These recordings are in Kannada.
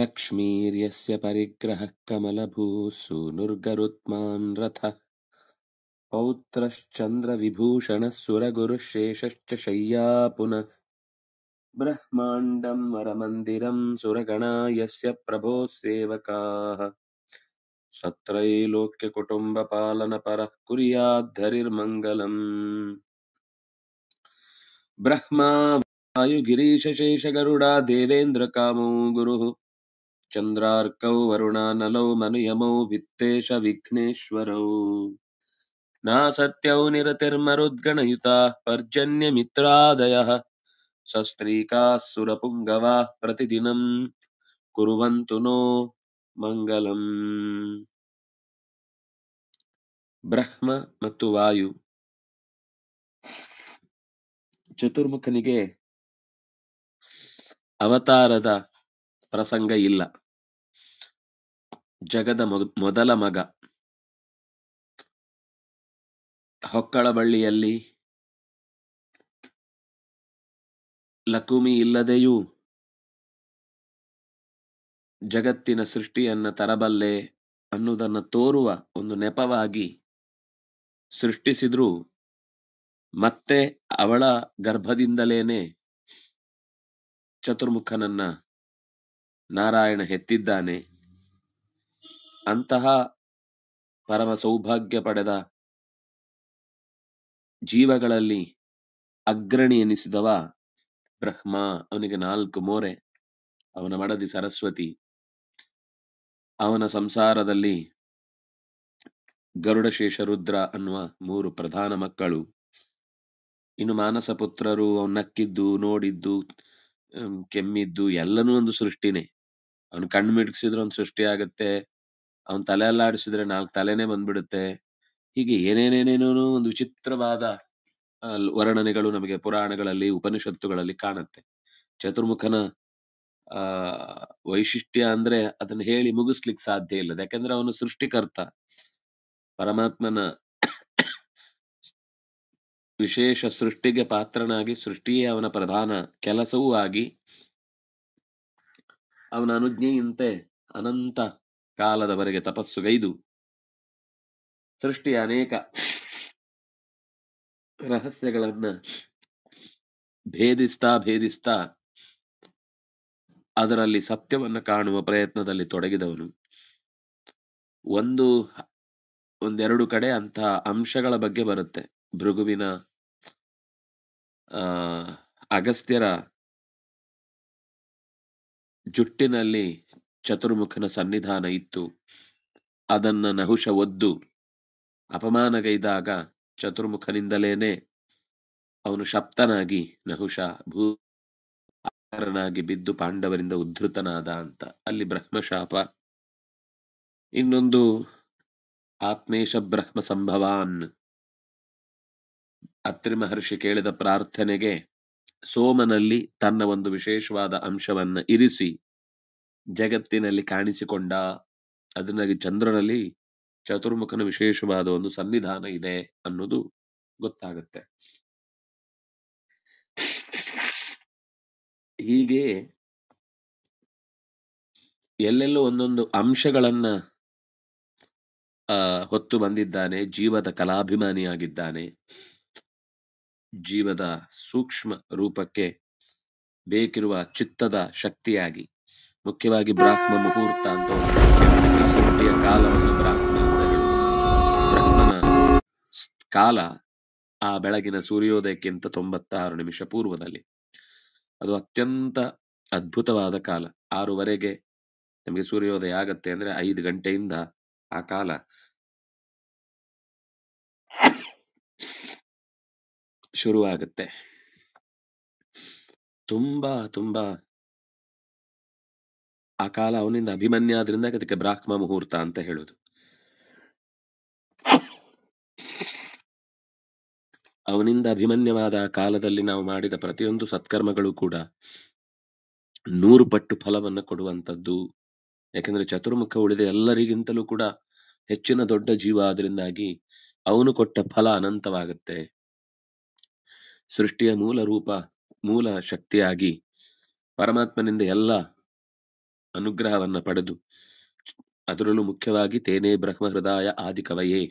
लक्ष्मीर्यस्य परिग्रहः कमलभूः सूनुर्गरुत्मान् रथः पौत्रश्चन्द्रविभूषणः सुरगुरुः शेषश्च शय्या पुनः ब्रह्माण्डं वरमन्दिरं सुरगणा यस्य प्रभोः सेवकाः सत्रैलोक्यकुटुम्बपालनपरः कुर्याद्धरिर्मङ्गलम् ब्रह्मा वायुगिरीशशेषगरुडा देवेन्द्रकामो गुरुः ಚಂದ್ರಾರ್ಕೌ ವರುಣಾನಲೌ ಮನುಯಮೌ ನಿರತಿರ್ಮರುದ್ಗಣಯುತ ಪರ್ಜನ್ಯ ಮಿತ್ರಾದಯ ಪರ್ಜನ್ಯಿತ್ರದಯ ಸುರಪುಂಗವಾ ಪುಂಗವಾ ಕುರುವಂತು ನೋ ಮಂಗಲಂ ಬ್ರಹ್ಮ ಮತ್ತು ವಾಯು ಚತುರ್ಮುಖನಿಗೆ ಅವತಾರದ ಪ್ರಸಂಗ ಇಲ್ಲ ಜಗದ ಮೊದಲ ಮಗ ಹೊಕ್ಕಳಬಳ್ಳಿಯಲ್ಲಿ ಲಕುಮಿ ಇಲ್ಲದೆಯೂ ಜಗತ್ತಿನ ಸೃಷ್ಟಿಯನ್ನ ತರಬಲ್ಲೆ ಅನ್ನುವುದನ್ನು ತೋರುವ ಒಂದು ನೆಪವಾಗಿ ಸೃಷ್ಟಿಸಿದ್ರೂ ಮತ್ತೆ ಅವಳ ಗರ್ಭದಿಂದಲೇನೆ ಚತುರ್ಮುಖನನ್ನ ನಾರಾಯಣ ಹೆತ್ತಿದ್ದಾನೆ ಅಂತಹ ಪರಮ ಸೌಭಾಗ್ಯ ಪಡೆದ ಜೀವಗಳಲ್ಲಿ ಅಗ್ರಣಿ ಎನಿಸಿದವ ಬ್ರಹ್ಮ ಅವನಿಗೆ ನಾಲ್ಕು ಮೋರೆ ಅವನ ಮಡದಿ ಸರಸ್ವತಿ ಅವನ ಸಂಸಾರದಲ್ಲಿ ಗರುಡಶೇಷ ರುದ್ರ ಅನ್ನುವ ಮೂರು ಪ್ರಧಾನ ಮಕ್ಕಳು ಇನ್ನು ಮಾನಸ ಪುತ್ರರು ಅವನು ನಕ್ಕಿದ್ದು ನೋಡಿದ್ದು ಕೆಮ್ಮಿದ್ದು ಎಲ್ಲನೂ ಒಂದು ಸೃಷ್ಟಿನೇ ಅವನು ಕಣ್ಣು ಒಂದು ಸೃಷ್ಟಿ ಆಗತ್ತೆ ಅವನ್ ತಲೆ ಎಲ್ಲ ಆಡಿಸಿದ್ರೆ ನಾಲ್ಕು ತಲೆನೇ ಬಂದ್ಬಿಡುತ್ತೆ ಹೀಗೆ ಏನೇನೇನೇನೋ ಒಂದು ವಿಚಿತ್ರವಾದ ವರ್ಣನೆಗಳು ನಮಗೆ ಪುರಾಣಗಳಲ್ಲಿ ಉಪನಿಷತ್ತುಗಳಲ್ಲಿ ಕಾಣುತ್ತೆ ಚತುರ್ಮುಖನ ಆ ವೈಶಿಷ್ಟ್ಯ ಅಂದ್ರೆ ಅದನ್ನ ಹೇಳಿ ಮುಗಿಸ್ಲಿಕ್ಕೆ ಸಾಧ್ಯ ಇಲ್ಲ ಯಾಕಂದ್ರೆ ಅವನು ಸೃಷ್ಟಿಕರ್ತ ಪರಮಾತ್ಮನ ವಿಶೇಷ ಸೃಷ್ಟಿಗೆ ಪಾತ್ರನಾಗಿ ಸೃಷ್ಟಿಯೇ ಅವನ ಪ್ರಧಾನ ಕೆಲಸವೂ ಆಗಿ ಅವನ ಅನುಜ್ಞೆಯಂತೆ ಅನಂತ ಕಾಲದವರೆಗೆ ತಪಸ್ಸುಗೈದು ಸೃಷ್ಟಿಯ ಅನೇಕ ರಹಸ್ಯಗಳನ್ನ ಭೇದಿಸ್ತಾ ಭೇದಿಸ್ತಾ ಅದರಲ್ಲಿ ಸತ್ಯವನ್ನು ಕಾಣುವ ಪ್ರಯತ್ನದಲ್ಲಿ ತೊಡಗಿದವನು ಒಂದು ಒಂದೆರಡು ಕಡೆ ಅಂತ ಅಂಶಗಳ ಬಗ್ಗೆ ಬರುತ್ತೆ ಭೃಗುವಿನ ಅಗಸ್ತ್ಯರ ಜುಟ್ಟಿನಲ್ಲಿ ಚತುರ್ಮುಖನ ಸನ್ನಿಧಾನ ಇತ್ತು ಅದನ್ನ ನಹುಷ ಒದ್ದು ಅಪಮಾನಗೈದಾಗ ಚತುರ್ಮುಖನಿಂದಲೇನೆ ಅವನು ಶಪ್ತನಾಗಿ ನಹುಷ ಭೂರನಾಗಿ ಬಿದ್ದು ಪಾಂಡವರಿಂದ ಉದ್ಧತನಾದ ಅಂತ ಅಲ್ಲಿ ಬ್ರಹ್ಮಶಾಪ ಇನ್ನೊಂದು ಆತ್ಮೇಶ ಬ್ರಹ್ಮ ಸಂಭವಾನ್ ಅತ್ರಿ ಮಹರ್ಷಿ ಕೇಳಿದ ಪ್ರಾರ್ಥನೆಗೆ ಸೋಮನಲ್ಲಿ ತನ್ನ ಒಂದು ವಿಶೇಷವಾದ ಅಂಶವನ್ನ ಇರಿಸಿ ಜಗತ್ತಿನಲ್ಲಿ ಕಾಣಿಸಿಕೊಂಡ ಅದನ್ನಾಗಿ ಚಂದ್ರನಲ್ಲಿ ಚತುರ್ಮುಖನ ವಿಶೇಷವಾದ ಒಂದು ಸನ್ನಿಧಾನ ಇದೆ ಅನ್ನೋದು ಗೊತ್ತಾಗುತ್ತೆ ಹೀಗೆ ಎಲ್ಲೆಲ್ಲೋ ಒಂದೊಂದು ಅಂಶಗಳನ್ನ ಹೊತ್ತು ಬಂದಿದ್ದಾನೆ ಜೀವದ ಕಲಾಭಿಮಾನಿಯಾಗಿದ್ದಾನೆ ಜೀವದ ಸೂಕ್ಷ್ಮ ರೂಪಕ್ಕೆ ಬೇಕಿರುವ ಚಿತ್ತದ ಶಕ್ತಿಯಾಗಿ ಮುಖ್ಯವಾಗಿ ಬ್ರಾಹ್ಮ ಮುಹೂರ್ತ ಅಂತ ಸೃಷ್ಟಿಯ ಕಾಲವನ್ನು ಬ್ರಾಹ್ಮ ಅಂತ ಕಾಲ ಆ ಬೆಳಗಿನ ಸೂರ್ಯೋದಯಕ್ಕಿಂತ ತೊಂಬತ್ತಾರು ನಿಮಿಷ ಪೂರ್ವದಲ್ಲಿ ಅದು ಅತ್ಯಂತ ಅದ್ಭುತವಾದ ಕಾಲ ಆರೂವರೆಗೆ ನಮಗೆ ಸೂರ್ಯೋದಯ ಆಗತ್ತೆ ಅಂದ್ರೆ ಐದು ಗಂಟೆಯಿಂದ ಆ ಕಾಲ ಶುರುವಾಗುತ್ತೆ ತುಂಬಾ ತುಂಬಾ ಆ ಕಾಲ ಅವನಿಂದ ಅಭಿಮನ್ಯ ಆದ್ರಿಂದ ಅದಕ್ಕೆ ಬ್ರಾಹ್ಮ ಮುಹೂರ್ತ ಅಂತ ಹೇಳೋದು ಅವನಿಂದ ಅಭಿಮನ್ಯವಾದ ಕಾಲದಲ್ಲಿ ನಾವು ಮಾಡಿದ ಪ್ರತಿಯೊಂದು ಸತ್ಕರ್ಮಗಳು ಕೂಡ ನೂರು ಪಟ್ಟು ಫಲವನ್ನು ಕೊಡುವಂಥದ್ದು ಯಾಕೆಂದ್ರೆ ಚತುರ್ಮುಖ ಉಳಿದ ಎಲ್ಲರಿಗಿಂತಲೂ ಕೂಡ ಹೆಚ್ಚಿನ ದೊಡ್ಡ ಜೀವ ಆದ್ರಿಂದಾಗಿ ಅವನು ಕೊಟ್ಟ ಫಲ ಅನಂತವಾಗುತ್ತೆ ಸೃಷ್ಟಿಯ ಮೂಲ ರೂಪ ಮೂಲ ಶಕ್ತಿಯಾಗಿ ಪರಮಾತ್ಮನಿಂದ ಎಲ್ಲ ಅನುಗ್ರಹವನ್ನ ಪಡೆದು ಅದರಲ್ಲೂ ಮುಖ್ಯವಾಗಿ ತೇನೇ ಬ್ರಹ್ಮ ಹೃದಯ ಆದಿ ಕವಯೇ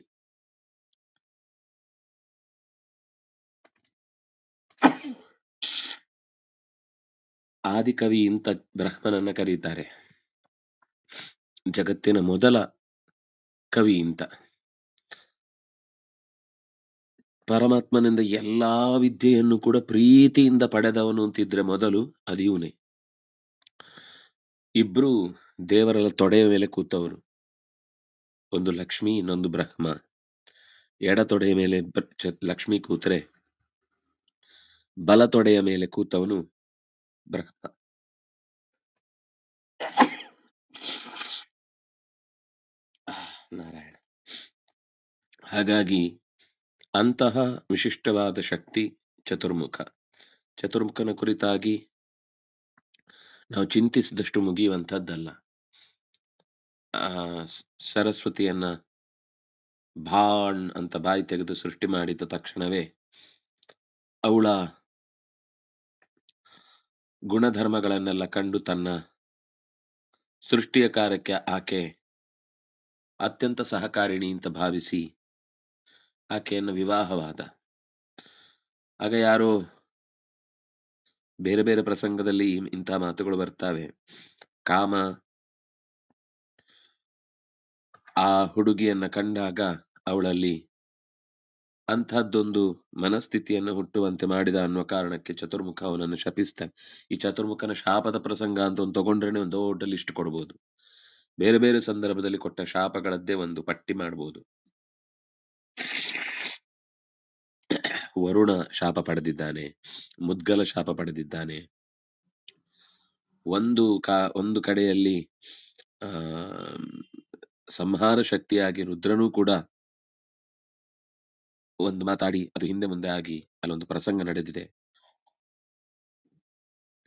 ಆದಿಕವಿ ಇಂತ ಬ್ರಹ್ಮನನ್ನ ಕರೀತಾರೆ ಜಗತ್ತಿನ ಮೊದಲ ಕವಿ ಇಂತ ಪರಮಾತ್ಮನಿಂದ ಎಲ್ಲಾ ವಿದ್ಯೆಯನ್ನು ಕೂಡ ಪ್ರೀತಿಯಿಂದ ಪಡೆದವನು ಅಂತಿದ್ರೆ ಮೊದಲು ಅದಿಯೂನೇ ಇಬ್ರು ದೇವರ ತೊಡೆಯ ಮೇಲೆ ಕೂತವರು ಒಂದು ಲಕ್ಷ್ಮಿ ಇನ್ನೊಂದು ಬ್ರಹ್ಮ ಎಡ ತೊಡೆಯ ಮೇಲೆ ಲಕ್ಷ್ಮಿ ಕೂತ್ರೆ ಬಲ ತೊಡೆಯ ಮೇಲೆ ಕೂತವನು ಬ್ರಹ್ಮ ನಾರಾಯಣ ಹಾಗಾಗಿ ಅಂತಹ ವಿಶಿಷ್ಟವಾದ ಶಕ್ತಿ ಚತುರ್ಮುಖ ಚತುರ್ಮುಖನ ಕುರಿತಾಗಿ ನಾವು ಚಿಂತಿಸಿದಷ್ಟು ಮುಗಿಯುವಂಥದ್ದಲ್ಲ ಆ ಸರಸ್ವತಿಯನ್ನ ಭಾಣ್ ಅಂತ ಬಾಯಿ ತೆಗೆದು ಸೃಷ್ಟಿ ಮಾಡಿದ ತಕ್ಷಣವೇ ಅವಳ ಗುಣಧರ್ಮಗಳನ್ನೆಲ್ಲ ಕಂಡು ತನ್ನ ಸೃಷ್ಟಿಯ ಕಾರ್ಯಕ್ಕೆ ಆಕೆ ಅತ್ಯಂತ ಸಹಕಾರಿಣಿ ಅಂತ ಭಾವಿಸಿ ಆಕೆಯನ್ನು ವಿವಾಹವಾದ ಆಗ ಯಾರೋ ಬೇರೆ ಬೇರೆ ಪ್ರಸಂಗದಲ್ಲಿ ಇಂತಹ ಮಾತುಗಳು ಬರ್ತವೆ ಕಾಮ ಆ ಹುಡುಗಿಯನ್ನ ಕಂಡಾಗ ಅವಳಲ್ಲಿ ಅಂತಹದ್ದೊಂದು ಮನಸ್ಥಿತಿಯನ್ನು ಹುಟ್ಟುವಂತೆ ಮಾಡಿದ ಅನ್ನುವ ಕಾರಣಕ್ಕೆ ಚತುರ್ಮುಖ ಅವನನ್ನು ಶಪಿಸ್ತಾನೆ ಈ ಚತುರ್ಮುಖನ ಶಾಪದ ಪ್ರಸಂಗ ಅಂತ ಒಂದು ತಗೊಂಡ್ರೇನೆ ಒಂದು ದೊಡ್ಡ ಲಿಸ್ಟ್ ಕೊಡಬಹುದು ಬೇರೆ ಬೇರೆ ಸಂದರ್ಭದಲ್ಲಿ ಕೊಟ್ಟ ಶಾಪಗಳದ್ದೇ ಒಂದು ಪಟ್ಟಿ ಮಾಡ್ಬೋದು ವರುಣ ಶಾಪ ಪಡೆದಿದ್ದಾನೆ ಮುದ್ಗಲ ಶಾಪ ಪಡೆದಿದ್ದಾನೆ ಒಂದು ಕಾ ಒಂದು ಕಡೆಯಲ್ಲಿ ಸಂಹಾರ ಶಕ್ತಿಯಾಗಿ ರುದ್ರನೂ ಕೂಡ ಒಂದು ಮಾತಾಡಿ ಅದು ಹಿಂದೆ ಮುಂದೆ ಆಗಿ ಅಲ್ಲೊಂದು ಪ್ರಸಂಗ ನಡೆದಿದೆ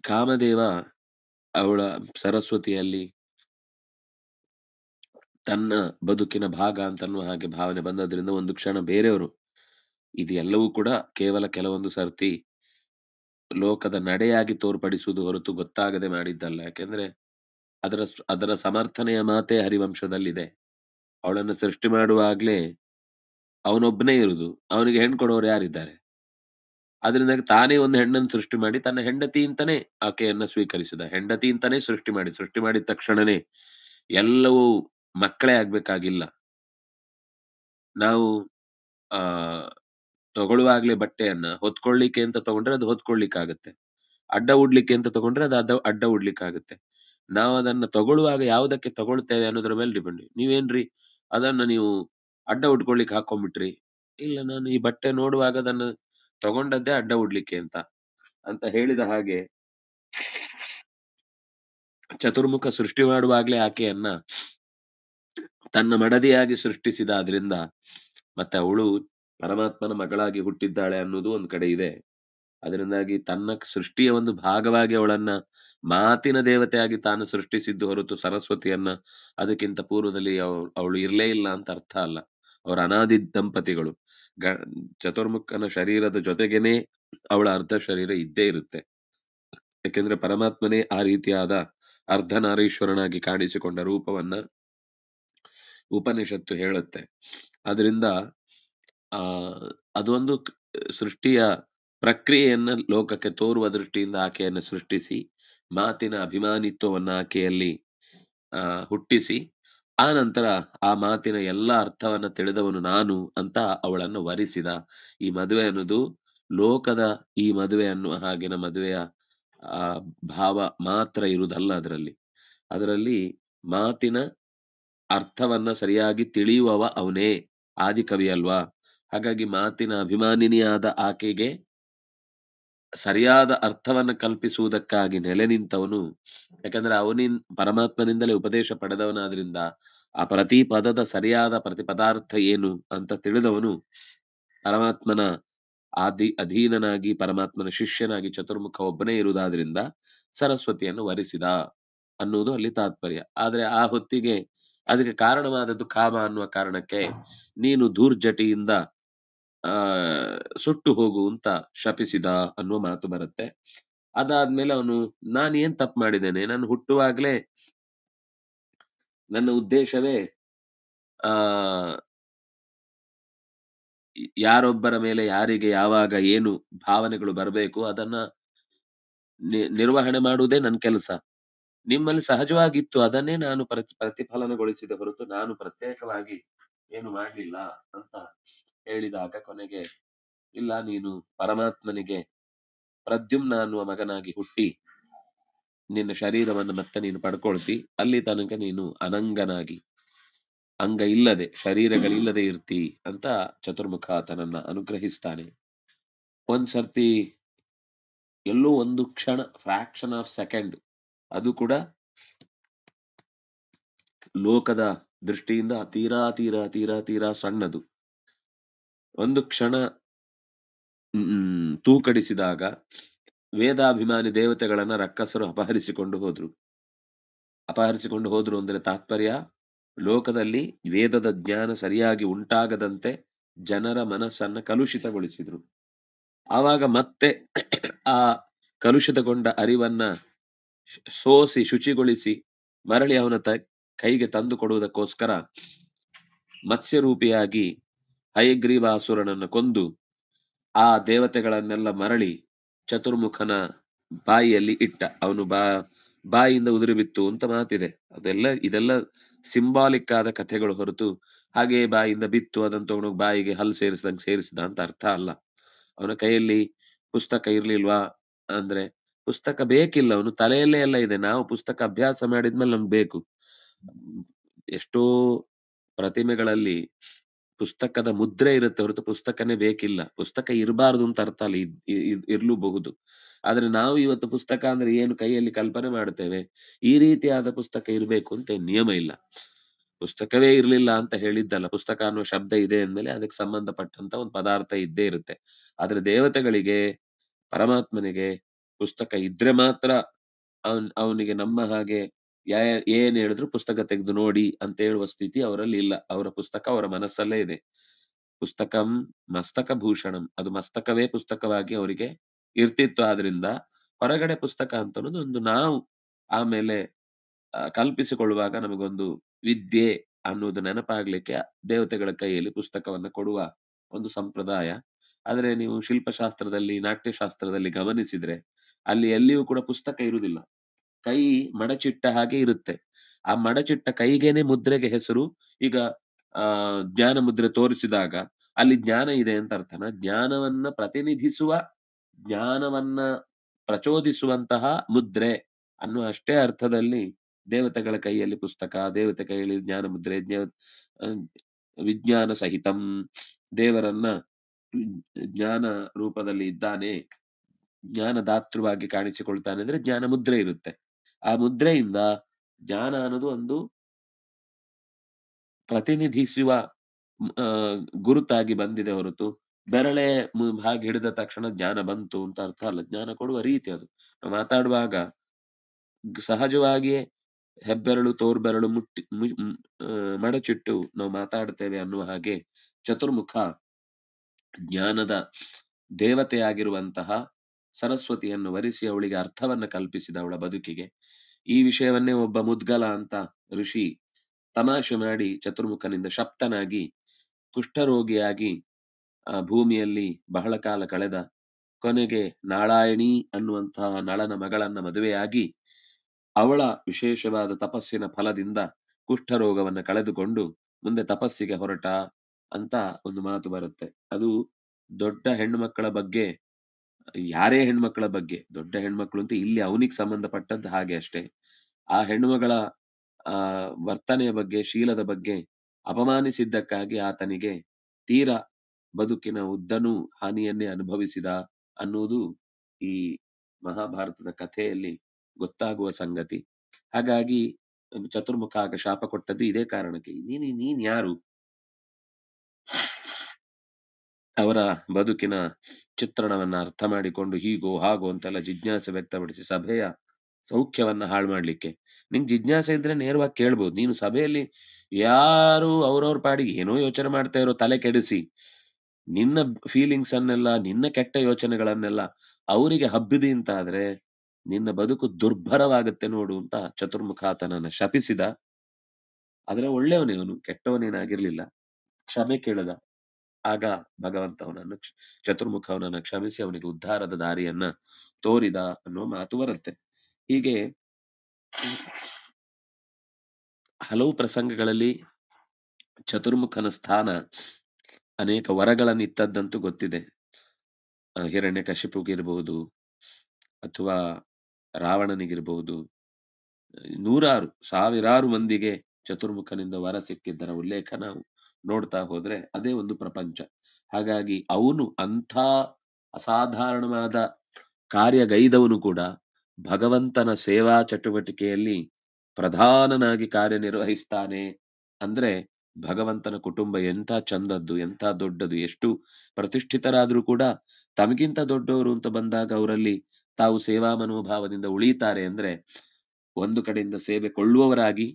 ಕಾಮದೇವ ಅವಳ ಸರಸ್ವತಿಯಲ್ಲಿ ತನ್ನ ಬದುಕಿನ ಭಾಗ ಅಂತನ್ನುವ ಹಾಗೆ ಭಾವನೆ ಬಂದದ್ರಿಂದ ಒಂದು ಕ್ಷಣ ಬೇರೆಯವರು ಇದು ಎಲ್ಲವೂ ಕೂಡ ಕೇವಲ ಕೆಲವೊಂದು ಸರ್ತಿ ಲೋಕದ ನಡೆಯಾಗಿ ತೋರ್ಪಡಿಸುವುದು ಹೊರತು ಗೊತ್ತಾಗದೆ ಮಾಡಿದ್ದಲ್ಲ ಯಾಕೆಂದ್ರೆ ಅದರ ಅದರ ಸಮರ್ಥನೆಯ ಮಾತೇ ಹರಿವಂಶದಲ್ಲಿದೆ ಅವಳನ್ನು ಸೃಷ್ಟಿ ಮಾಡುವಾಗಲೇ ಅವನೊಬ್ಬನೇ ಇರುದು ಅವನಿಗೆ ಹೆಣ್ಣು ಕೊಡೋರು ಯಾರಿದ್ದಾರೆ ಅದರಿಂದ ತಾನೇ ಒಂದು ಹೆಣ್ಣನ್ನು ಸೃಷ್ಟಿ ಮಾಡಿ ತನ್ನ ಹೆಂಡತಿ ಅಂತಾನೆ ಆಕೆಯನ್ನ ಸ್ವೀಕರಿಸಿದ ಹೆಂಡತಿ ಅಂತಾನೆ ಸೃಷ್ಟಿ ಮಾಡಿ ಸೃಷ್ಟಿ ಮಾಡಿದ ತಕ್ಷಣನೇ ಎಲ್ಲವೂ ಮಕ್ಕಳೇ ಆಗ್ಬೇಕಾಗಿಲ್ಲ ನಾವು ಆ ತಗೊಳ್ಳುವಾಗ್ಲೇ ಬಟ್ಟೆಯನ್ನ ಹೊತ್ಕೊಳ್ಳಿಕ್ಕೆ ಅಂತ ತಗೊಂಡ್ರೆ ಅದು ಹೊತ್ಕೊಳ್ಲಿಕ್ಕೆ ಆಗುತ್ತೆ ಅಡ್ಡ ಉಡ್ಲಿಕ್ಕೆ ಅಂತ ತಗೊಂಡ್ರೆ ಅದು ಅದ ಅಡ್ಡ ಉಡ್ಲಿಕ್ಕೆ ಆಗುತ್ತೆ ನಾವು ಅದನ್ನ ತಗೊಳ್ಳುವಾಗ ಯಾವುದಕ್ಕೆ ತಗೊಳ್ತೇವೆ ಅನ್ನೋದ್ರ ಮೇಲೆ ಡಿಪೆಂಡ್ ನೀವೇನ್ರಿ ಅದನ್ನ ನೀವು ಅಡ್ಡ ಉಡ್ಕೊಳ್ಲಿಕ್ಕೆ ಹಾಕೊಂಡ್ಬಿಟ್ರಿ ಇಲ್ಲ ನಾನು ಈ ಬಟ್ಟೆ ನೋಡುವಾಗ ಅದನ್ನ ತಗೊಂಡದ್ದೇ ಅಡ್ಡ ಉಡ್ಲಿಕ್ಕೆ ಅಂತ ಅಂತ ಹೇಳಿದ ಹಾಗೆ ಚತುರ್ಮುಖ ಸೃಷ್ಟಿ ಮಾಡುವಾಗ್ಲೇ ಆಕೆಯನ್ನ ತನ್ನ ಮಡದಿಯಾಗಿ ಸೃಷ್ಟಿಸಿದ ಅದರಿಂದ ಮತ್ತೆ ಅವಳು ಪರಮಾತ್ಮನ ಮಗಳಾಗಿ ಹುಟ್ಟಿದ್ದಾಳೆ ಅನ್ನೋದು ಒಂದು ಕಡೆ ಇದೆ ಅದರಿಂದಾಗಿ ತನ್ನ ಸೃಷ್ಟಿಯ ಒಂದು ಭಾಗವಾಗಿ ಅವಳನ್ನ ಮಾತಿನ ದೇವತೆಯಾಗಿ ತಾನು ಸೃಷ್ಟಿಸಿದ್ದು ಹೊರತು ಸರಸ್ವತಿಯನ್ನ ಅದಕ್ಕಿಂತ ಪೂರ್ವದಲ್ಲಿ ಅವಳು ಇರಲೇ ಇಲ್ಲ ಅಂತ ಅರ್ಥ ಅಲ್ಲ ಅವರ ಅನಾದಿ ದಂಪತಿಗಳು ಗ ಚತುರ್ಮುಖನ ಶರೀರದ ಜೊತೆಗೇನೆ ಅವಳ ಅರ್ಧ ಶರೀರ ಇದ್ದೇ ಇರುತ್ತೆ ಯಾಕೆಂದ್ರೆ ಪರಮಾತ್ಮನೇ ಆ ರೀತಿಯಾದ ಅರ್ಧನಾರೀಶ್ವರನಾಗಿ ಕಾಣಿಸಿಕೊಂಡ ರೂಪವನ್ನ ಉಪನಿಷತ್ತು ಹೇಳುತ್ತೆ ಅದರಿಂದ ಅದೊಂದು ಸೃಷ್ಟಿಯ ಪ್ರಕ್ರಿಯೆಯನ್ನ ಲೋಕಕ್ಕೆ ತೋರುವ ದೃಷ್ಟಿಯಿಂದ ಆಕೆಯನ್ನು ಸೃಷ್ಟಿಸಿ ಮಾತಿನ ಅಭಿಮಾನಿತ್ವವನ್ನು ಆಕೆಯಲ್ಲಿ ಹುಟ್ಟಿಸಿ ಆ ನಂತರ ಆ ಮಾತಿನ ಎಲ್ಲ ಅರ್ಥವನ್ನ ತಿಳಿದವನು ನಾನು ಅಂತ ಅವಳನ್ನು ವರಿಸಿದ ಈ ಮದುವೆ ಅನ್ನೋದು ಲೋಕದ ಈ ಮದುವೆ ಅನ್ನುವ ಹಾಗಿನ ಮದುವೆಯ ಭಾವ ಮಾತ್ರ ಇರುವುದಲ್ಲ ಅದರಲ್ಲಿ ಅದರಲ್ಲಿ ಮಾತಿನ ಅರ್ಥವನ್ನ ಸರಿಯಾಗಿ ತಿಳಿಯುವವ ಅವನೇ ಆದಿಕವಿ ಅಲ್ವಾ ಹಾಗಾಗಿ ಮಾತಿನ ಅಭಿಮಾನಿನಿಯಾದ ಆಕೆಗೆ ಸರಿಯಾದ ಅರ್ಥವನ್ನು ಕಲ್ಪಿಸುವುದಕ್ಕಾಗಿ ನೆಲೆ ನಿಂತವನು ಯಾಕಂದ್ರೆ ಅವನಿನ್ ಪರಮಾತ್ಮನಿಂದಲೇ ಉಪದೇಶ ಪಡೆದವನಾದ್ರಿಂದ ಆ ಪ್ರತಿ ಪದದ ಸರಿಯಾದ ಪ್ರತಿ ಪದಾರ್ಥ ಏನು ಅಂತ ತಿಳಿದವನು ಪರಮಾತ್ಮನ ಆದಿ ಅಧೀನನಾಗಿ ಪರಮಾತ್ಮನ ಶಿಷ್ಯನಾಗಿ ಚತುರ್ಮುಖ ಒಬ್ಬನೇ ಇರುವುದಾದ್ರಿಂದ ಸರಸ್ವತಿಯನ್ನು ವರಿಸಿದ ಅನ್ನುವುದು ಅಲ್ಲಿ ತಾತ್ಪರ್ಯ ಆದ್ರೆ ಆ ಹೊತ್ತಿಗೆ ಅದಕ್ಕೆ ಕಾರಣವಾದದ್ದು ಕಾಮ ಅನ್ನುವ ಕಾರಣಕ್ಕೆ ನೀನು ಧೂರ್ಜಟಿಯಿಂದ ಆ ಸುಟ್ಟು ಹೋಗು ಅಂತ ಶಪಿಸಿದ ಅನ್ನುವ ಮಾತು ಬರುತ್ತೆ ಅದಾದ್ಮೇಲೆ ಅವನು ನಾನು ಏನ್ ತಪ್ಪು ಮಾಡಿದ್ದೇನೆ ನಾನು ಹುಟ್ಟುವಾಗ್ಲೇ ನನ್ನ ಉದ್ದೇಶವೇ ಆ ಯಾರೊಬ್ಬರ ಮೇಲೆ ಯಾರಿಗೆ ಯಾವಾಗ ಏನು ಭಾವನೆಗಳು ಬರಬೇಕು ಅದನ್ನ ನಿರ್ವಹಣೆ ಮಾಡುವುದೇ ನನ್ನ ಕೆಲಸ ನಿಮ್ಮಲ್ಲಿ ಸಹಜವಾಗಿತ್ತು ಅದನ್ನೇ ನಾನು ಪ್ರತಿ ಪ್ರತಿಫಲನಗೊಳಿಸಿದ ಹೊರತು ನಾನು ಪ್ರತ್ಯೇಕವಾಗಿ ಏನು ಮಾಡಲಿಲ್ಲ ಅಂತ ಹೇಳಿದಾಗ ಕೊನೆಗೆ ಇಲ್ಲ ನೀನು ಪರಮಾತ್ಮನಿಗೆ ಪ್ರದ್ಯುಮ್ನ ಅನ್ನುವ ಮಗನಾಗಿ ಹುಟ್ಟಿ ನಿನ್ನ ಶರೀರವನ್ನು ಮತ್ತೆ ನೀನು ಪಡ್ಕೊಳ್ತಿ ಅಲ್ಲಿ ತನಕ ನೀನು ಅನಂಗನಾಗಿ ಅಂಗ ಇಲ್ಲದೆ ಶರೀರಗಳಿಲ್ಲದೆ ಇರ್ತಿ ಅಂತ ಚತುರ್ಮುಖ ಆತನನ್ನ ಅನುಗ್ರಹಿಸ್ತಾನೆ ಒಂದ್ಸರ್ತಿ ಎಲ್ಲೋ ಒಂದು ಕ್ಷಣ ಫ್ರಾಕ್ಷನ್ ಆಫ್ ಸೆಕೆಂಡ್ ಅದು ಕೂಡ ಲೋಕದ ದೃಷ್ಟಿಯಿಂದ ತೀರಾ ತೀರಾ ತೀರಾ ತೀರಾ ಸಣ್ಣದು ಒಂದು ಕ್ಷಣ ಹ್ಮ್, ತೂಕಡಿಸಿದಾಗ ವೇದಾಭಿಮಾನಿ ದೇವತೆಗಳನ್ನ ರಕ್ಕಸರು ಅಪಹರಿಸಿಕೊಂಡು ಹೋದ್ರು ಅಪಹರಿಸಿಕೊಂಡು ಹೋದ್ರು ಅಂದ್ರೆ ತಾತ್ಪರ್ಯ ಲೋಕದಲ್ಲಿ ವೇದದ ಜ್ಞಾನ ಸರಿಯಾಗಿ ಉಂಟಾಗದಂತೆ ಜನರ ಮನಸ್ಸನ್ನ ಕಲುಷಿತಗೊಳಿಸಿದ್ರು ಆವಾಗ ಮತ್ತೆ ಆ ಕಲುಷಿತಗೊಂಡ ಅರಿವನ್ನ ಸೋಸಿ ಶುಚಿಗೊಳಿಸಿ ಮರಳಿ ಅವನ ತ ಕೈಗೆ ತಂದು ಕೊಡುವುದಕ್ಕೋಸ್ಕರ ಮತ್ಸ್ಯರೂಪಿಯಾಗಿ ಹಯಗ್ರೀವಾಸುರನನ್ನು ಕೊಂದು ಆ ದೇವತೆಗಳನ್ನೆಲ್ಲ ಮರಳಿ ಚತುರ್ಮುಖನ ಬಾಯಿಯಲ್ಲಿ ಇಟ್ಟ ಅವನು ಬಾ ಬಾಯಿಯಿಂದ ಉದುರಿ ಬಿತ್ತು ಅಂತ ಮಾತಿದೆ ಅದೆಲ್ಲ ಇದೆಲ್ಲ ಸಿಂಬಾಲಿಕ್ ಆದ ಕಥೆಗಳು ಹೊರತು ಹಾಗೆ ಬಾಯಿಯಿಂದ ಬಿತ್ತು ಅದನ್ನು ತಗೊಂಡೋಗಿ ಬಾಯಿಗೆ ಹಲ್ಲು ಸೇರಿಸಿದಂಗೆ ಸೇರಿಸಿದ ಅಂತ ಅರ್ಥ ಅಲ್ಲ ಅವನ ಕೈಯಲ್ಲಿ ಪುಸ್ತಕ ಇರ್ಲಿಲ್ವಾ ಅಂದ್ರೆ ಪುಸ್ತಕ ಬೇಕಿಲ್ಲ ಅವನು ತಲೆಯಲ್ಲೇ ಎಲ್ಲ ಇದೆ ನಾವು ಪುಸ್ತಕ ಅಭ್ಯಾಸ ಮಾಡಿದ್ಮೇಲೆ ನಮ್ಗೆ ಬೇಕು ಎಷ್ಟೋ ಪ್ರತಿಮೆಗಳಲ್ಲಿ ಪುಸ್ತಕದ ಮುದ್ರೆ ಇರುತ್ತೆ ಹೊರತು ಪುಸ್ತಕನೇ ಬೇಕಿಲ್ಲ ಪುಸ್ತಕ ಇರಬಾರ್ದು ಅಂತ ಅರ್ಥ ಅಲ್ಲ ಇರ್ಲೂಬಹುದು ಆದ್ರೆ ನಾವು ಇವತ್ತು ಪುಸ್ತಕ ಅಂದ್ರೆ ಏನು ಕೈಯಲ್ಲಿ ಕಲ್ಪನೆ ಮಾಡ್ತೇವೆ ಈ ರೀತಿಯಾದ ಪುಸ್ತಕ ಇರಬೇಕು ಅಂತ ನಿಯಮ ಇಲ್ಲ ಪುಸ್ತಕವೇ ಇರಲಿಲ್ಲ ಅಂತ ಹೇಳಿದ್ದಲ್ಲ ಪುಸ್ತಕ ಅನ್ನೋ ಶಬ್ದ ಇದೆ ಅಂದಮೇಲೆ ಅದಕ್ಕೆ ಸಂಬಂಧಪಟ್ಟಂತ ಒಂದು ಪದಾರ್ಥ ಇದ್ದೇ ಇರುತ್ತೆ ಆದ್ರೆ ದೇವತೆಗಳಿಗೆ ಪರಮಾತ್ಮನಿಗೆ ಪುಸ್ತಕ ಇದ್ರೆ ಮಾತ್ರ ಅವನ್ ಅವನಿಗೆ ನಮ್ಮ ಹಾಗೆ ಯಾ ಏನ್ ಹೇಳಿದ್ರು ಪುಸ್ತಕ ತೆಗೆದು ನೋಡಿ ಅಂತ ಹೇಳುವ ಸ್ಥಿತಿ ಅವರಲ್ಲಿ ಇಲ್ಲ ಅವರ ಪುಸ್ತಕ ಅವರ ಮನಸ್ಸಲ್ಲೇ ಇದೆ ಪುಸ್ತಕಂ ಮಸ್ತಕ ಭೂಷಣಂ ಅದು ಮಸ್ತಕವೇ ಪುಸ್ತಕವಾಗಿ ಅವರಿಗೆ ಇರ್ತಿತ್ತು ಆದ್ರಿಂದ ಹೊರಗಡೆ ಪುಸ್ತಕ ಅಂತ ಒಂದು ನಾವು ಆಮೇಲೆ ಕಲ್ಪಿಸಿಕೊಳ್ಳುವಾಗ ನಮಗೊಂದು ವಿದ್ಯೆ ಅನ್ನೋದು ನೆನಪಾಗ್ಲಿಕ್ಕೆ ದೇವತೆಗಳ ಕೈಯಲ್ಲಿ ಪುಸ್ತಕವನ್ನು ಕೊಡುವ ಒಂದು ಸಂಪ್ರದಾಯ ಆದ್ರೆ ನೀವು ಶಿಲ್ಪಶಾಸ್ತ್ರದಲ್ಲಿ ನಾಟ್ಯಶಾಸ್ತ್ರದಲ್ಲಿ ಗಮನಿಸಿದ್ರೆ ಅಲ್ಲಿ ಎಲ್ಲಿಯೂ ಕೂಡ ಪುಸ್ತಕ ಇರುವುದಿಲ್ಲ ಕೈ ಮಡಚಿಟ್ಟ ಹಾಗೆ ಇರುತ್ತೆ ಆ ಮಡಚಿಟ್ಟ ಕೈಗೇನೆ ಮುದ್ರೆಗೆ ಹೆಸರು ಈಗ ಆ ಜ್ಞಾನ ಮುದ್ರೆ ತೋರಿಸಿದಾಗ ಅಲ್ಲಿ ಜ್ಞಾನ ಇದೆ ಅಂತ ಅರ್ಥನ ಜ್ಞಾನವನ್ನ ಪ್ರತಿನಿಧಿಸುವ ಜ್ಞಾನವನ್ನ ಪ್ರಚೋದಿಸುವಂತಹ ಮುದ್ರೆ ಅನ್ನುವ ಅಷ್ಟೇ ಅರ್ಥದಲ್ಲಿ ದೇವತೆಗಳ ಕೈಯಲ್ಲಿ ಪುಸ್ತಕ ದೇವತೆ ಕೈಯಲ್ಲಿ ಜ್ಞಾನ ಮುದ್ರೆ ವಿಜ್ಞಾನ ಸಹಿತಂ ದೇವರನ್ನ ಜ್ಞಾನ ರೂಪದಲ್ಲಿ ಇದ್ದಾನೆ ಜ್ಞಾನದಾತೃವಾಗಿ ಕಾಣಿಸಿಕೊಳ್ತಾನೆ ಅಂದ್ರೆ ಜ್ಞಾನ ಮುದ್ರೆ ಇರುತ್ತೆ ಆ ಮುದ್ರೆಯಿಂದ ಜ್ಞಾನ ಅನ್ನೋದು ಒಂದು ಪ್ರತಿನಿಧಿಸುವ ಗುರುತಾಗಿ ಬಂದಿದೆ ಹೊರತು ಬೆರಳೆ ಹಾಗೆ ಹಿಡಿದ ತಕ್ಷಣ ಜ್ಞಾನ ಬಂತು ಅಂತ ಅರ್ಥ ಅಲ್ಲ ಜ್ಞಾನ ಕೊಡುವ ರೀತಿ ಅದು ಮಾತಾಡುವಾಗ ಸಹಜವಾಗಿಯೇ ಹೆಬ್ಬೆರಳು ತೋರ್ಬೆರಳು ಮುಟ್ಟಿ ಮಡಚಿಟ್ಟು ನಾವು ಮಾತಾಡ್ತೇವೆ ಅನ್ನುವ ಹಾಗೆ ಚತುರ್ಮುಖ ಜ್ಞಾನದ ದೇವತೆಯಾಗಿರುವಂತಹ ಸರಸ್ವತಿಯನ್ನು ವರಿಸಿ ಅವಳಿಗೆ ಅರ್ಥವನ್ನು ಕಲ್ಪಿಸಿದ ಅವಳ ಬದುಕಿಗೆ ಈ ವಿಷಯವನ್ನೇ ಒಬ್ಬ ಮುದ್ಗಲ ಅಂತ ಋಷಿ ತಮಾಷೆ ಮಾಡಿ ಚತುರ್ಮುಖನಿಂದ ಶಪ್ತನಾಗಿ ಕುಷ್ಠರೋಗಿಯಾಗಿ ಆ ಭೂಮಿಯಲ್ಲಿ ಬಹಳ ಕಾಲ ಕಳೆದ ಕೊನೆಗೆ ನಾಳಾಯಣಿ ಅನ್ನುವಂತಹ ನಳನ ಮಗಳನ್ನ ಮದುವೆಯಾಗಿ ಅವಳ ವಿಶೇಷವಾದ ತಪಸ್ಸಿನ ಫಲದಿಂದ ಕುಷ್ಠರೋಗವನ್ನು ಕಳೆದುಕೊಂಡು ಮುಂದೆ ತಪಸ್ಸಿಗೆ ಹೊರಟ ಅಂತ ಒಂದು ಮಾತು ಬರುತ್ತೆ ಅದು ದೊಡ್ಡ ಹೆಣ್ಣು ಮಕ್ಕಳ ಬಗ್ಗೆ ಯಾರೇ ಹೆಣ್ಮಕ್ಳ ಬಗ್ಗೆ ದೊಡ್ಡ ಹೆಣ್ಮಕ್ಳು ಅಂತ ಇಲ್ಲಿ ಅವನಿಗೆ ಸಂಬಂಧಪಟ್ಟದ್ದು ಹಾಗೆ ಅಷ್ಟೇ ಆ ಹೆಣ್ಮಗಳ ಆ ವರ್ತನೆಯ ಬಗ್ಗೆ ಶೀಲದ ಬಗ್ಗೆ ಅಪಮಾನಿಸಿದ್ದಕ್ಕಾಗಿ ಆತನಿಗೆ ತೀರ ಬದುಕಿನ ಉದ್ದನೂ ಹಾನಿಯನ್ನೇ ಅನುಭವಿಸಿದ ಅನ್ನುವುದು ಈ ಮಹಾಭಾರತದ ಕಥೆಯಲ್ಲಿ ಗೊತ್ತಾಗುವ ಸಂಗತಿ ಹಾಗಾಗಿ ಚತುರ್ಮುಖ ಆಗ ಶಾಪ ಕೊಟ್ಟದ್ದು ಇದೇ ಕಾರಣಕ್ಕೆ ನೀನು ನೀನ್ ಯಾರು ಅವರ ಬದುಕಿನ ಚಿತ್ರಣವನ್ನ ಅರ್ಥ ಮಾಡಿಕೊಂಡು ಹೀಗೋ ಹಾಗೋ ಅಂತೆಲ್ಲ ಜಿಜ್ಞಾಸೆ ವ್ಯಕ್ತಪಡಿಸಿ ಸಭೆಯ ಸೌಖ್ಯವನ್ನ ಹಾಳು ಮಾಡ್ಲಿಕ್ಕೆ ನಿಂಗೆ ಜಿಜ್ಞಾಸೆ ಇದ್ರೆ ನೇರವಾಗಿ ಕೇಳ್ಬೋದು ನೀನು ಸಭೆಯಲ್ಲಿ ಯಾರು ಅವ್ರವ್ರ ಪಾಡಿಗೆ ಏನೋ ಯೋಚನೆ ಮಾಡ್ತಾ ಇರೋ ತಲೆ ಕೆಡಿಸಿ ನಿನ್ನ ಫೀಲಿಂಗ್ಸ್ ಅನ್ನೆಲ್ಲ ನಿನ್ನ ಕೆಟ್ಟ ಯೋಚನೆಗಳನ್ನೆಲ್ಲ ಅವರಿಗೆ ಹಬ್ಬಿದಿ ಅಂತ ಆದ್ರೆ ನಿನ್ನ ಬದುಕು ದುರ್ಭರವಾಗುತ್ತೆ ನೋಡು ಅಂತ ಚತುರ್ಮುಖಾತನನ್ನ ಶಪಿಸಿದ ಆದ್ರೆ ಒಳ್ಳೆಯವನೇ ಅವನು ಕೆಟ್ಟವನೇನಾಗಿರ್ಲಿಲ್ಲ ಕ್ಷಮೆ ಕೇಳದ ಆಗ ಭಗವಂತ ಅವನನ್ನು ಚತುರ್ಮುಖ ಕ್ಷಮಿಸಿ ಅವನಿಗೆ ಉದ್ಧಾರದ ದಾರಿಯನ್ನ ತೋರಿದ ಅನ್ನೋ ಮಾತು ಬರುತ್ತೆ ಹೀಗೆ ಹಲವು ಪ್ರಸಂಗಗಳಲ್ಲಿ ಚತುರ್ಮುಖನ ಸ್ಥಾನ ಅನೇಕ ವರಗಳನ್ನು ಇತ್ತದ್ದಂತೂ ಗೊತ್ತಿದೆ ಹಿರಣ್ಯ ಕಶಿಪುಗಿರ್ಬಹುದು ಅಥವಾ ರಾವಣನಿಗಿರಬಹುದು ನೂರಾರು ಸಾವಿರಾರು ಮಂದಿಗೆ ಚತುರ್ಮುಖನಿಂದ ವರ ಸಿಕ್ಕಿದ್ದರ ಉಲ್ಲೇಖ ನಾವು ನೋಡ್ತಾ ಹೋದ್ರೆ ಅದೇ ಒಂದು ಪ್ರಪಂಚ ಹಾಗಾಗಿ ಅವನು ಅಂಥ ಅಸಾಧಾರಣವಾದ ಕಾರ್ಯಗೈದವನು ಕೂಡ ಭಗವಂತನ ಸೇವಾ ಚಟುವಟಿಕೆಯಲ್ಲಿ ಪ್ರಧಾನನಾಗಿ ಕಾರ್ಯನಿರ್ವಹಿಸ್ತಾನೆ ಅಂದ್ರೆ ಭಗವಂತನ ಕುಟುಂಬ ಎಂಥ ಚಂದದ್ದು ಎಂಥ ದೊಡ್ಡದು ಎಷ್ಟು ಪ್ರತಿಷ್ಠಿತರಾದರೂ ಕೂಡ ತಮಗಿಂತ ದೊಡ್ಡವರು ಅಂತ ಬಂದಾಗ ಅವರಲ್ಲಿ ತಾವು ಸೇವಾ ಮನೋಭಾವದಿಂದ ಉಳಿತಾರೆ ಅಂದ್ರೆ ಒಂದು ಕಡೆಯಿಂದ ಸೇವೆ ಕೊಳ್ಳುವವರಾಗಿ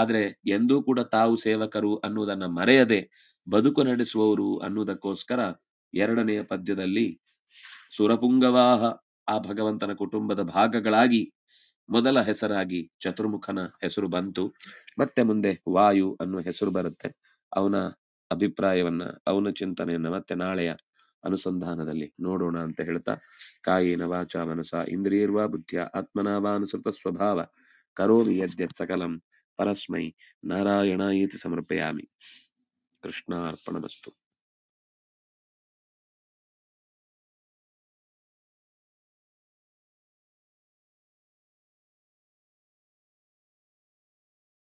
ಆದರೆ ಎಂದೂ ಕೂಡ ತಾವು ಸೇವಕರು ಅನ್ನುವುದನ್ನ ಮರೆಯದೆ ಬದುಕು ನಡೆಸುವವರು ಅನ್ನುವುದಕ್ಕೋಸ್ಕರ ಎರಡನೆಯ ಪದ್ಯದಲ್ಲಿ ಸುರಪುಂಗವಾಹ ಆ ಭಗವಂತನ ಕುಟುಂಬದ ಭಾಗಗಳಾಗಿ ಮೊದಲ ಹೆಸರಾಗಿ ಚತುರ್ಮುಖನ ಹೆಸರು ಬಂತು ಮತ್ತೆ ಮುಂದೆ ವಾಯು ಅನ್ನುವ ಹೆಸರು ಬರುತ್ತೆ ಅವನ ಅಭಿಪ್ರಾಯವನ್ನ ಅವನ ಚಿಂತನೆಯನ್ನ ಮತ್ತೆ ನಾಳೆಯ ಅನುಸಂಧಾನದಲ್ಲಿ ನೋಡೋಣ ಅಂತ ಹೇಳ್ತಾ ಕಾಯಿನ ವಾಚ ಮನಸ ಇಂದ್ರಿಯರ್ವಾ ಬುದ್ಧಿಯ ಆತ್ಮನಾವಾನುಸೃತ ಸ್ವಭಾವ ಕರೋಮಿ ಯದ್ಯತ್ ಸಕಲಂ பரஸ்மை நாராயணாயேति சமர்ப்பயாமி கிருஷ்ணார்ப்பணமஸ்து